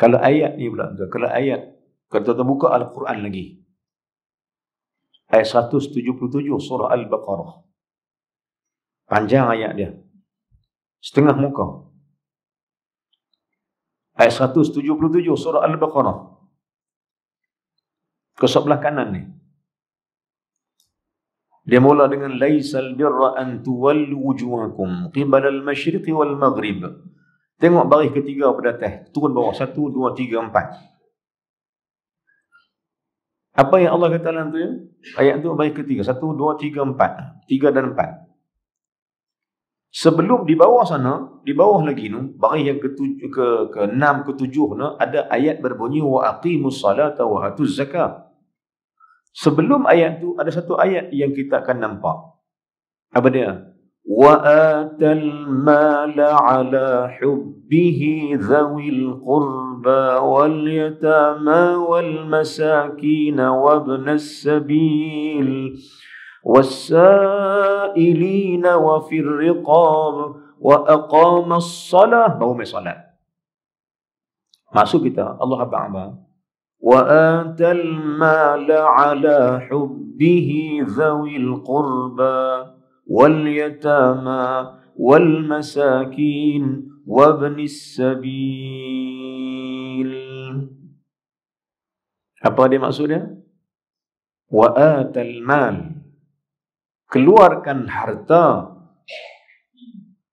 Kalau ayat ni pula kalau ayat kalau tuan-tuan buka Al-Quran lagi. Ayat 177 surah Al-Baqarah. Panjang ayat dia. Setengah muka. Ayat 177 surah Al-Baqarah. Ke sebelah kanan ni. Dia mula dengan laisal birra an tuwallu wujuhakum qibala al-masyriqi wal maghrib Tengok baris ketiga pada teh, Turun bawah. Satu, dua, tiga, empat. Apa yang Allah kata dalam tu ya? Ayat tu baris ketiga. Satu, dua, tiga, empat. Tiga dan empat. Sebelum di bawah sana, di bawah lagi ni, baris yang ketujuh, ke, ke enam, ke tujuh ni, ada ayat berbunyi, wa aqimus salata wa hatuz zakah. Sebelum ayat tu, ada satu ayat yang kita akan nampak. Apa dia? واتى المال على حبه ذوي القربى واليتامى والمساكين وابن السبيل والسائلين وفي الرقاب وأقام الصلاة baru صلاه solat masuk kita Allah apa وآتى المال على حبه ذوي القربى واليتامى والمساكين وابن السبيل Apa dia maksudnya? Wa atal mal. Keluarkan harta.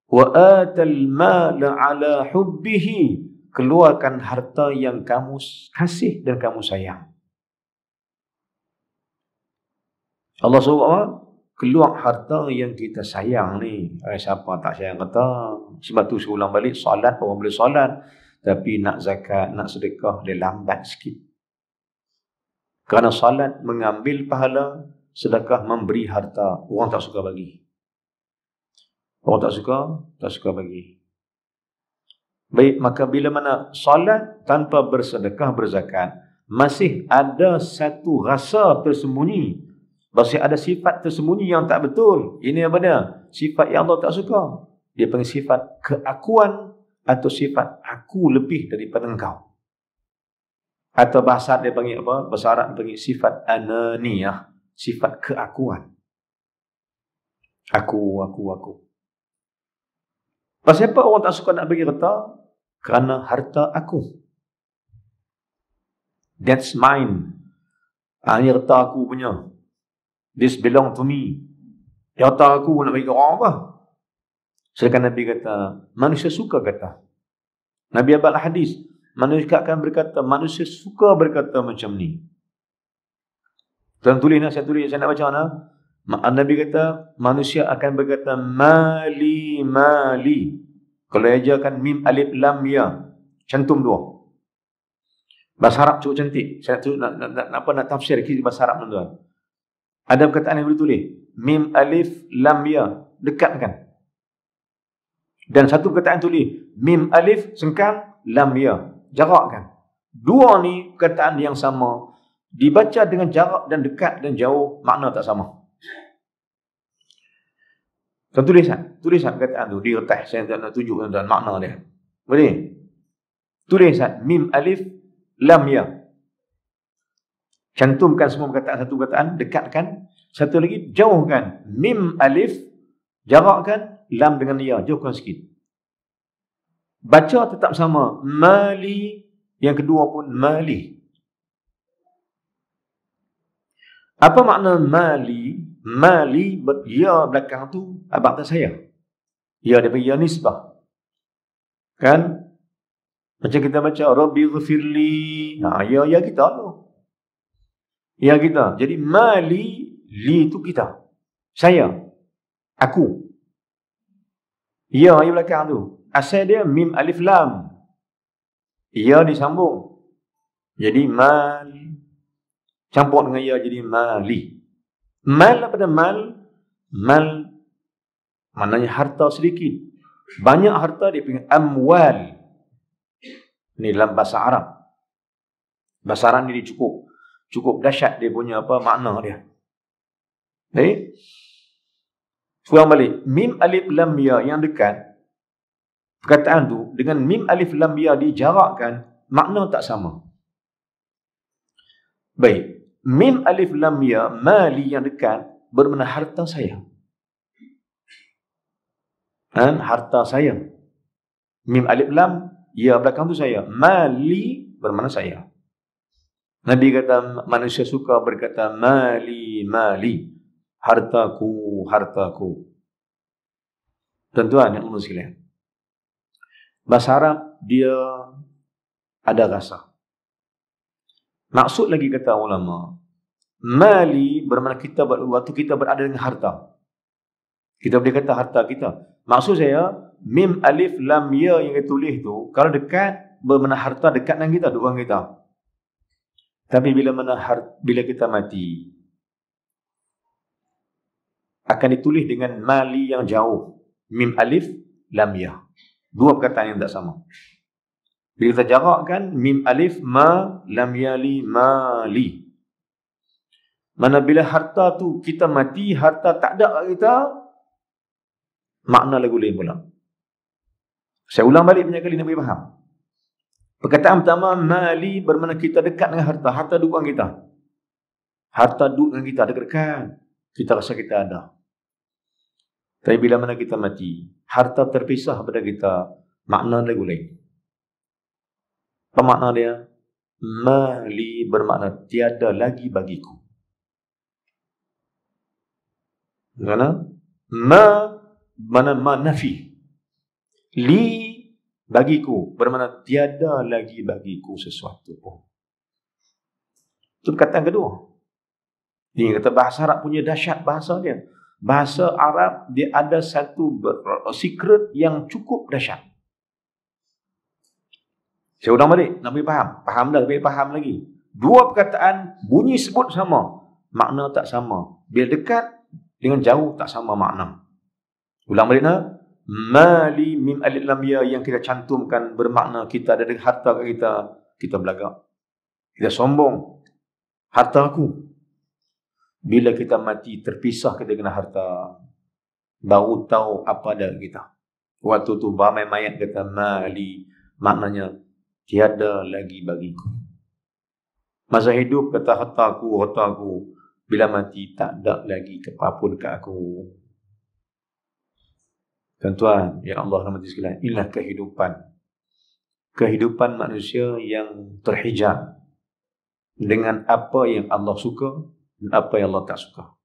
Wa atal mal ala hubbihi. Keluarkan harta yang kamu kasih dan kamu sayang. Allah subhanahu SWT keluar harta yang kita sayang ni. Eh, siapa tak sayang kata? Sebab tu saya ulang balik, solat orang boleh solat. Tapi nak zakat, nak sedekah, dia lambat sikit. Kerana solat mengambil pahala, sedekah memberi harta. Orang tak suka bagi. Orang tak suka, tak suka bagi. Baik, maka bila mana solat tanpa bersedekah, berzakat, masih ada satu rasa tersembunyi Maksudnya ada sifat tersembunyi yang tak betul. Ini yang mana? Sifat yang Allah tak suka. Dia panggil sifat keakuan atau sifat aku lebih daripada engkau. Atau bahasa dia panggil apa? Bahasa Arab dia panggil sifat ananiyah. Sifat keakuan. Aku, aku, aku. Pasal apa orang tak suka nak bagi harta? Kerana harta aku. That's mine. Ah, ini harta aku punya. This belong to me. Di atas aku nak bagi orang apa? Sedangkan Nabi kata, manusia suka kata. Nabi abad hadis, manusia akan berkata, manusia suka berkata macam ni. Tuan tulis nak saya tulis, saya nak baca mana. Nabi kata, manusia akan berkata, mali, mali. Kalau dia ajarkan, mim alif lam ya. Cantum dua. Bahasa Arab cukup cantik. Saya tu nak, nak, nak, apa, nak tafsir bahasa Arab tuan-tuan. Ada perkataan yang boleh tulis. Mim alif lam ya. dekat kan Dan satu perkataan tulis. Mim alif sengkam lam ya. jarak kan Dua ni perkataan yang sama. Dibaca dengan jarak dan dekat dan jauh. Makna tak sama. Tuan tulisan. Tulisan perkataan tu. dia retah. Saya nak tunjuk tuan-tuan makna dia. Boleh? Tulisan. Mim alif lam ya cantumkan semua perkataan satu perkataan, dekatkan. Satu lagi, jauhkan. Mim alif, jarakkan lam dengan ya, jauhkan sikit. Baca tetap sama. Mali, yang kedua pun mali. Apa makna mali? Mali, ya belakang tu, abang tak saya. Ya daripada ya nisbah. Kan? Macam kita baca, Rabbi ghafirli. Nah, ha, ya, ya kita tu yang kita. Jadi mali li itu kita. Saya. Aku. Ya, yang belakang tu. Asal dia mim alif lam. Ya disambung. Jadi mali Campur dengan ya jadi mali. Mal apa dia mal? Mal. Maknanya harta sedikit. Banyak harta dia panggil amwal. Ini dalam bahasa Arab. Bahasa Arab ini cukup cukup dahsyat dia punya apa makna dia. Baik. Eh? Pulang balik. Mim alif lam ya yang dekat perkataan tu dengan mim alif lam ya dijarakkan makna tak sama. Baik. Mim alif lam ya mali yang dekat bermakna harta saya. Dan harta saya. Mim alif lam ya belakang tu saya. Mali bermakna saya. Nabi kata manusia suka berkata mali mali hartaku hartaku. Tentuan yang Allah sekalian. Bahasa Arab dia ada rasa. Maksud lagi kata ulama, mali bermakna kita waktu kita berada dengan harta. Kita boleh kata harta kita. Maksud saya mim alif lam ya yang ditulis tu kalau dekat bermakna harta dekat dengan kita, orang kita. Tapi bila mana bila kita mati akan ditulis dengan mali yang jauh mim alif lam ya. Dua perkataan yang tak sama. Bila kita kan, mim alif ma lam ya li mali. Mana bila harta tu kita mati harta tak ada kita makna lagu lain pula. Saya ulang balik banyak kali nak bagi faham. Perkataan pertama, mali bermakna kita dekat dengan harta. Harta duit dengan kita. Harta duit dengan kita, dekat-dekat. Kita rasa kita ada. Tapi bila mana kita mati, harta terpisah pada kita, makna dia gulai. Apa dia? Mali bermakna tiada lagi bagiku. Kenapa? Ma, mana ma nafi. Li bagiku bermakna tiada lagi bagiku sesuatu pun itu perkataan kedua ini hmm. kata bahasa Arab punya dahsyat bahasa dia bahasa Arab dia ada satu uh, secret yang cukup dahsyat saya ulang balik nak bagi faham faham dah lebih faham lagi dua perkataan bunyi sebut sama makna tak sama bila dekat dengan jauh tak sama makna ulang balik nak mali min alif lam ya yang kita cantumkan bermakna kita ada harta kita kita belagak kita sombong harta aku bila kita mati terpisah kita dengan harta baru tahu apa dah kita waktu tu ramai mayat kata mali maknanya tiada lagi bagiku masa hidup kata harta aku harta aku bila mati tak ada lagi kepapun ke aku Tuan-tuan, ya Allah rahmati sekalian, inilah kehidupan. Kehidupan manusia yang terhijab dengan apa yang Allah suka dan apa yang Allah tak suka.